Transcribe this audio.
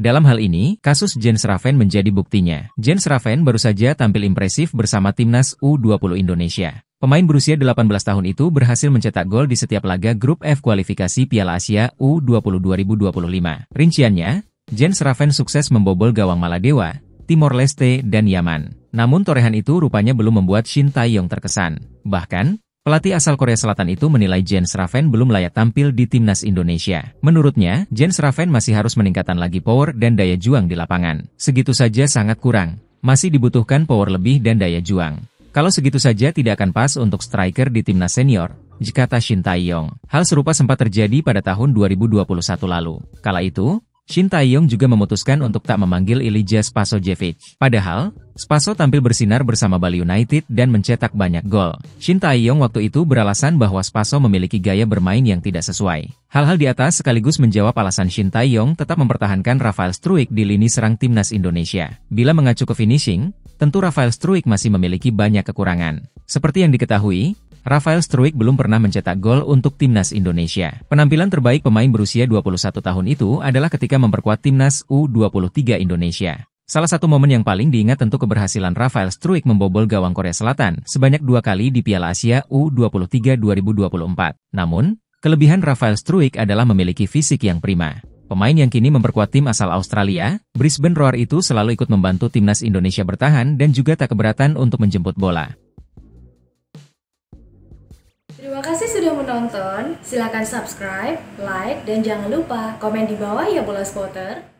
Dalam hal ini, kasus Jens Raven menjadi buktinya. Jens Raven baru saja tampil impresif bersama timnas U20 Indonesia. Pemain berusia 18 tahun itu berhasil mencetak gol di setiap laga grup F kualifikasi Piala Asia U20 2025. Rinciannya, Jens Raven sukses membobol gawang Maladewa, Timor Leste, dan Yaman. Namun torehan itu rupanya belum membuat Shin Taeyong terkesan. Bahkan, Pelatih asal Korea Selatan itu menilai Jens Raven belum layak tampil di timnas Indonesia. Menurutnya, Jens Raven masih harus meningkatkan lagi power dan daya juang di lapangan. Segitu saja sangat kurang. Masih dibutuhkan power lebih dan daya juang. Kalau segitu saja tidak akan pas untuk striker di timnas senior, jika Tashin Taeyong. Hal serupa sempat terjadi pada tahun 2021 lalu. Kala itu, Shin Taeyong juga memutuskan untuk tak memanggil Ilija Spasojevic. Padahal, Spaso tampil bersinar bersama Bali United dan mencetak banyak gol. Shin Taeyong waktu itu beralasan bahwa Spaso memiliki gaya bermain yang tidak sesuai. Hal-hal di atas sekaligus menjawab alasan Shin Taeyong tetap mempertahankan Rafael Struik di lini serang timnas Indonesia. Bila mengacu ke finishing, tentu Rafael Struik masih memiliki banyak kekurangan. Seperti yang diketahui, Rafael Struik belum pernah mencetak gol untuk timnas Indonesia. Penampilan terbaik pemain berusia 21 tahun itu adalah ketika memperkuat timnas U23 Indonesia. Salah satu momen yang paling diingat tentu keberhasilan Rafael Struik membobol gawang Korea Selatan sebanyak dua kali di Piala Asia U23 2024. Namun, kelebihan Rafael Struik adalah memiliki fisik yang prima. Pemain yang kini memperkuat tim asal Australia, Brisbane Roar itu selalu ikut membantu timnas Indonesia bertahan dan juga tak keberatan untuk menjemput bola. Terima kasih sudah menonton. Silakan subscribe, like, dan jangan lupa komen di bawah ya bola spotter.